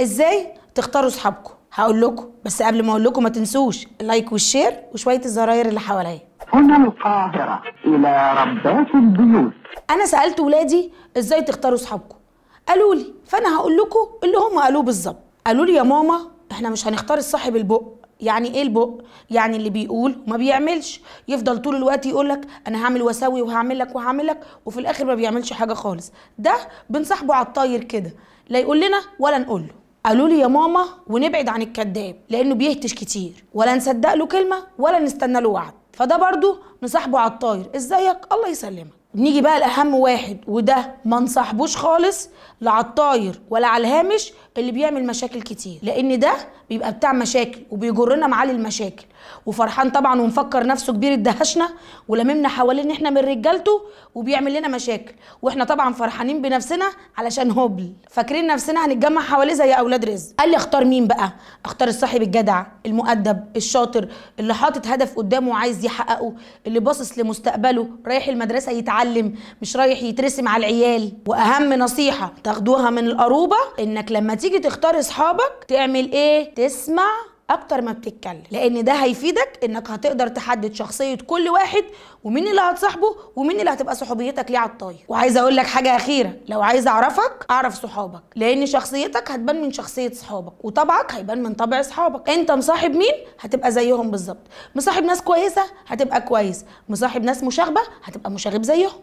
ازاي تختاروا اصحابكم هقول لكم بس قبل ما اقول لكم ما تنسوش اللايك والشير وشويه الزراير اللي حواليا هنا القاهره الى ربات البيوت انا سالت ولادي ازاي تختاروا اصحابكم قالوا لي فانا هقول لكم اللي هم قالوه بالظبط قالوا لي يا ماما احنا مش هنختار الصاحب البق يعني ايه البق يعني اللي بيقول وما بيعملش يفضل طول الوقت يقول لك انا هعمل واسوي وهعمل لك وهعمل لك وفي الاخر ما بيعملش حاجه خالص ده بنصاحبه على الطاير كده لا يقول لنا ولا نقول له قالوا لي يا ماما ونبعد عن الكذاب لانه بيهتش كتير ولا نصدق له كلمه ولا نستنى له وعد فده برضه نصاحبه على الطاير ازيك الله يسلمك نيجي بقى لاهم واحد وده ما نصاحبوش خالص لا على الطاير ولا على الهامش اللي بيعمل مشاكل كتير لان ده بيبقى بتاع مشاكل وبيجرنا معاه للمشاكل وفرحان طبعا ومفكر نفسه كبير الدهشنا ولممنا حوالين احنا من رجالته وبيعمل لنا مشاكل واحنا طبعا فرحانين بنفسنا علشان هبل فاكرين نفسنا هنتجمع حواليه زي اولاد رزق قال لي اختار مين بقى اختار الصاحب الجدع المؤدب الشاطر اللي حاطط هدف قدامه وعايز يحققه اللي باصص لمستقبله رايح المدرسه يتعلم متعلم مش رايح يترسم على العيال واهم نصيحه تاخدوها من القروبه انك لما تيجي تختار اصحابك تعمل ايه تسمع اكتر ما بتتكلم لان ده هيفيدك انك هتقدر تحدد شخصيه كل واحد ومين اللي هتصاحبه ومين اللي هتبقى صحوبيتك ليه على الطاير وعايزه اقول لك حاجه اخيره لو عايز اعرفك اعرف صحابك لان شخصيتك هتبان من شخصيه صحابك وطبعك هيبان من طبع صحابك انت مصاحب مين هتبقى زيهم بالظبط مصاحب ناس كويسه هتبقى كويس مصاحب ناس مشاغبه هتبقى مشاغب زيهم